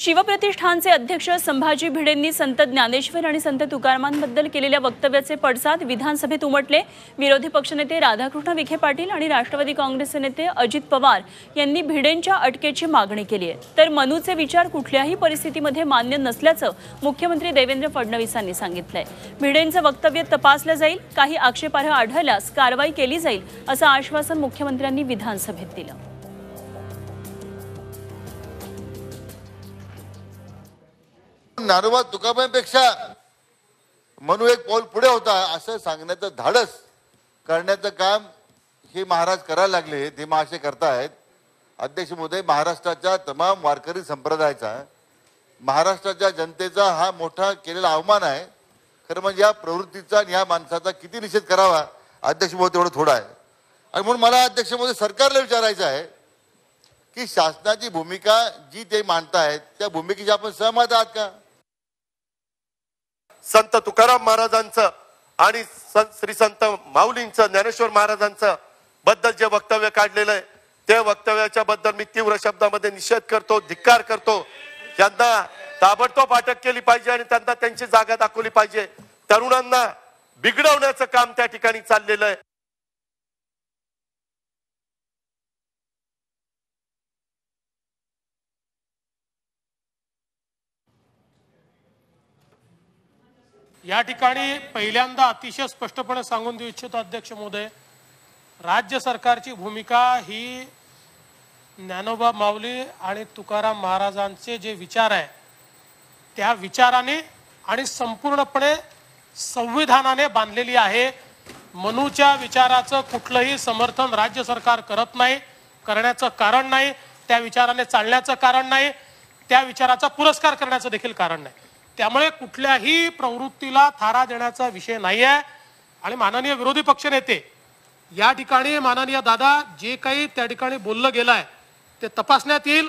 शिवप्रतिष्ठानचे अध्यक्ष संभाजी भिडेंनी संत ज्ञानेश्वर आणि संत तुकारामांबद्दल केलेल्या वक्तव्याचे पडसाद विधानसभेत उमटले विरोधी पक्षनेते राधाकृष्ण विखे पाटील आणि राष्ट्रवादी काँग्रेसचे नेते अजित पवार यांनी भिडेंच्या अटकेची मागणी केली आहे तर मनूचे विचार कुठल्याही परिस्थितीमध्ये मान्य नसल्याचं मुख्यमंत्री देवेंद्र फडणवीसांनी सांगितलंय भिडेंचं वक्तव्य तपासलं जाईल काही आक्षेपार्ह आढळल्यास कारवाई केली जाईल असं आश्वासन मुख्यमंत्र्यांनी विधानसभेत दिलं नारोबा तुकाबाईपेक्षा म्हणू एक पाऊल पुढे होता असं सांगण्याचं धाडस करण्याचं काम हे महाराज करायला लागले ते महाशय करतायत अध्यक्ष मोदय महाराष्ट्राच्या तमाम वारकरी संप्रदायाचा महाराष्ट्राच्या जनतेचा हा मोठा केलेला अवमान आहे खरं म्हणजे या प्रवृत्तीचा आणि या माणसाचा किती निषेध करावा अध्यक्ष मोदी तेवढं थोडा आहे आणि म्हणून मला अध्यक्ष मोदी सरकारला विचारायचं आहे की शासनाची भूमिका जी ते मांडतायत त्या भूमिकेशी आपण सहमत आहात का संत तुकाराम महाराजांचं आणि श्री संत माऊलींचं ज्ञानेश्वर महाराजांचं बद्दल जे वक्तव्य काढलेलं आहे त्या वक्तव्याच्या बद्दल मी तीव्र शब्दामध्ये निषेध करतो धिक्कार करतो त्यांना ताबडतोब अटक केली पाहिजे आणि त्यांना त्यांची जागा दाखवली पाहिजे तरुणांना बिघडवण्याचं काम त्या ठिकाणी चाललेलं आहे या ठिकाणी पहिल्यांदा अतिशय स्पष्टपणे सांगून देऊ इच्छितो अध्यक्ष महोदय राज्य सरकारची भूमिका ही ज्ञानोबा माऊली आणि तुकाराम महाराजांचे जे विचार आहे त्या विचाराने आणि संपूर्णपणे संविधानाने बांधलेली आहे मनूच्या विचाराचं कुठलंही समर्थन राज्य सरकार करत नाही करण्याचं कारण नाही त्या विचाराने चालण्याचं कारण नाही त्या विचाराचा पुरस्कार करण्याचं देखील कारण नाही त्यामुळे कुठल्याही प्रवृत्तीला थारा देण्याचा विषय नाही आहे आणि माननीय विरोधी पक्षनेते या ठिकाणी माननीय दादा जे काही त्या ठिकाणी बोललं गेलं आहे ते तपासण्यात येईल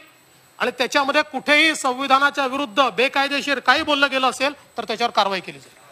आणि त्याच्यामध्ये कुठेही संविधानाच्या विरुद्ध बेकायदेशीर काही बोललं गेलं असेल तर त्याच्यावर कारवाई केली जाईल